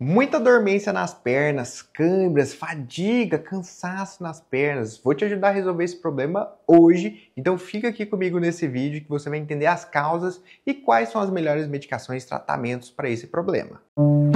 Muita dormência nas pernas, câimbras, fadiga, cansaço nas pernas. Vou te ajudar a resolver esse problema hoje, então fica aqui comigo nesse vídeo que você vai entender as causas e quais são as melhores medicações e tratamentos para esse problema. Música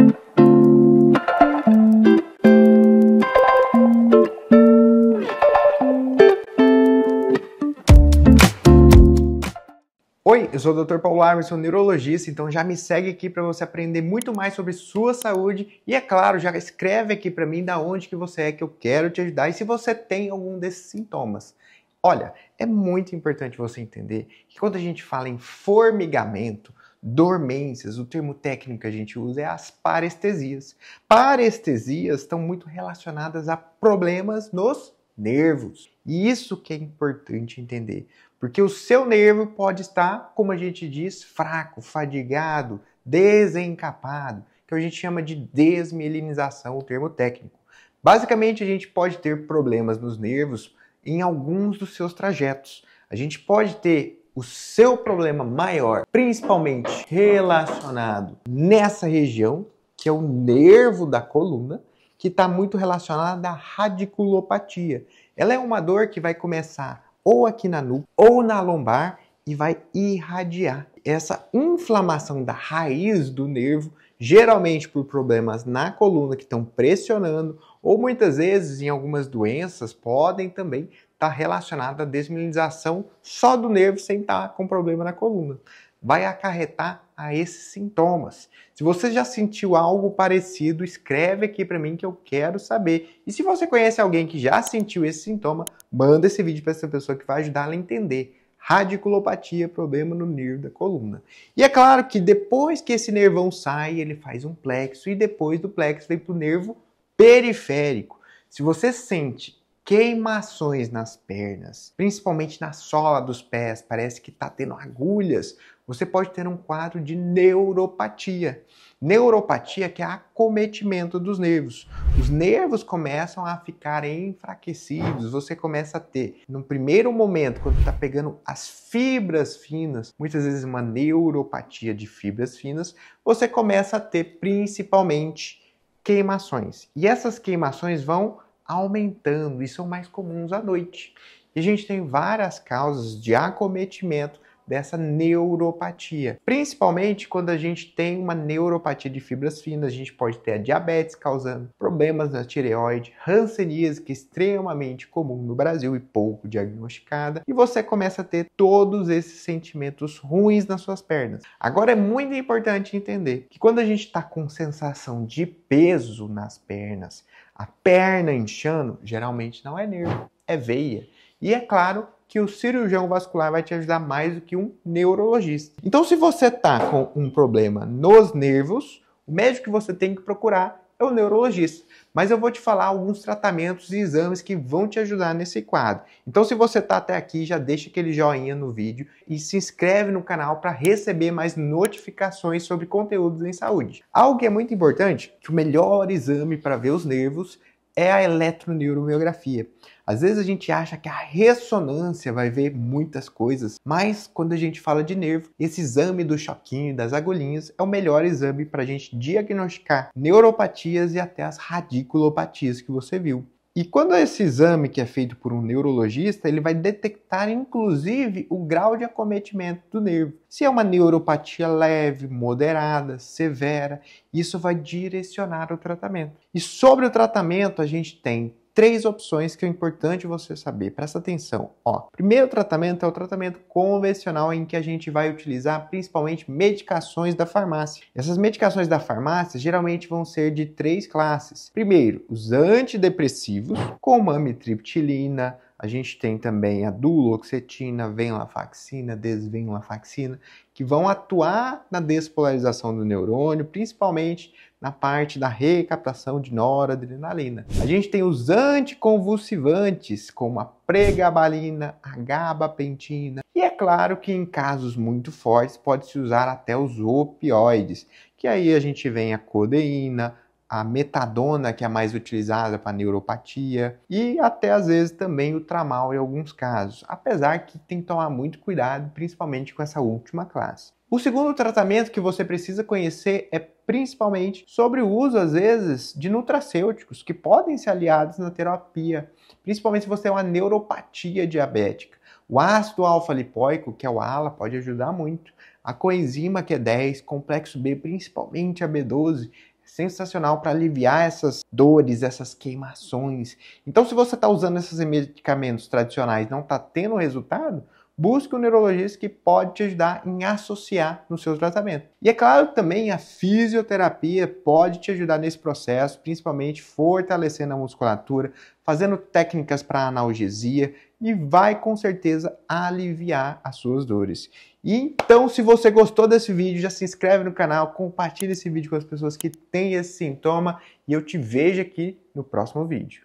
Oi, eu sou o Dr. Paulo sou neurologista, então já me segue aqui para você aprender muito mais sobre sua saúde e é claro, já escreve aqui para mim da onde que você é que eu quero te ajudar e se você tem algum desses sintomas. Olha, é muito importante você entender que quando a gente fala em formigamento, dormências, o termo técnico que a gente usa é as parestesias. Parestesias estão muito relacionadas a problemas nos nervos. E isso que é importante entender. Porque o seu nervo pode estar, como a gente diz, fraco, fadigado, desencapado, que a gente chama de desmielinização, o termo técnico. Basicamente, a gente pode ter problemas nos nervos em alguns dos seus trajetos. A gente pode ter o seu problema maior, principalmente relacionado nessa região, que é o nervo da coluna, que está muito relacionada à radiculopatia. Ela é uma dor que vai começar ou aqui na nuca ou na lombar e vai irradiar. Essa inflamação da raiz do nervo, geralmente por problemas na coluna que estão pressionando, ou muitas vezes em algumas doenças, podem também estar tá relacionada à desminilização só do nervo sem estar tá com problema na coluna. Vai acarretar a esses sintomas. Se você já sentiu algo parecido, escreve aqui para mim que eu quero saber. E se você conhece alguém que já sentiu esse sintoma, manda esse vídeo para essa pessoa que vai ajudar ela a entender. Radiculopatia, problema no nervo da coluna. E é claro que depois que esse nervão sai, ele faz um plexo e depois do plexo vem para o nervo periférico. Se você sente queimações nas pernas, principalmente na sola dos pés, parece que está tendo agulhas. Você pode ter um quadro de neuropatia. Neuropatia que é acometimento dos nervos. Os nervos começam a ficar enfraquecidos. Você começa a ter, no primeiro momento, quando está pegando as fibras finas, muitas vezes uma neuropatia de fibras finas, você começa a ter principalmente queimações. E essas queimações vão aumentando e são mais comuns à noite. E a gente tem várias causas de acometimento dessa neuropatia. Principalmente quando a gente tem uma neuropatia de fibras finas, a gente pode ter a diabetes causando problemas na tireoide, hanseníase, que é extremamente comum no Brasil e pouco diagnosticada, e você começa a ter todos esses sentimentos ruins nas suas pernas. Agora é muito importante entender que quando a gente está com sensação de peso nas pernas, a perna inchando, geralmente não é nervo, é veia. E é claro que o cirurgião vascular vai te ajudar mais do que um neurologista. Então, se você está com um problema nos nervos, o médico que você tem que procurar é o neurologista. Mas eu vou te falar alguns tratamentos e exames que vão te ajudar nesse quadro. Então, se você está até aqui, já deixa aquele joinha no vídeo e se inscreve no canal para receber mais notificações sobre conteúdos em saúde. Algo que é muito importante, que o melhor exame para ver os nervos é a eletroneuromiografia. Às vezes a gente acha que a ressonância vai ver muitas coisas, mas quando a gente fala de nervo, esse exame do choquinho e das agulhinhas é o melhor exame para a gente diagnosticar neuropatias e até as radiculopatias que você viu. E quando esse exame que é feito por um neurologista, ele vai detectar inclusive o grau de acometimento do nervo. Se é uma neuropatia leve, moderada, severa, isso vai direcionar o tratamento. E sobre o tratamento, a gente tem três opções que é importante você saber. Presta atenção, ó. Primeiro tratamento é o tratamento convencional em que a gente vai utilizar principalmente medicações da farmácia. Essas medicações da farmácia geralmente vão ser de três classes. Primeiro, os antidepressivos, como amitriptilina, a gente tem também a duloxetina, venlafaxina, desvenlafaxina, que vão atuar na despolarização do neurônio, principalmente na parte da recaptação de noradrenalina. A gente tem os anticonvulsivantes, como a pregabalina, a gabapentina, e é claro que em casos muito fortes pode-se usar até os opioides, que aí a gente vem a codeína, a metadona, que é a mais utilizada para neuropatia, e até às vezes também o tramal em alguns casos, apesar que tem que tomar muito cuidado, principalmente com essa última classe. O segundo tratamento que você precisa conhecer é principalmente sobre o uso, às vezes, de nutracêuticos, que podem ser aliados na terapia, principalmente se você tem é uma neuropatia diabética. O ácido alfa-lipoico, que é o ALA, pode ajudar muito. A coenzima Q10, é complexo B, principalmente a B12, sensacional para aliviar essas dores, essas queimações. Então, se você está usando esses medicamentos tradicionais e não está tendo resultado, busque um neurologista que pode te ajudar em associar no seu tratamento. E é claro também a fisioterapia pode te ajudar nesse processo, principalmente fortalecendo a musculatura, fazendo técnicas para analgesia e vai com certeza aliviar as suas dores. E então, se você gostou desse vídeo, já se inscreve no canal, compartilha esse vídeo com as pessoas que têm esse sintoma e eu te vejo aqui no próximo vídeo.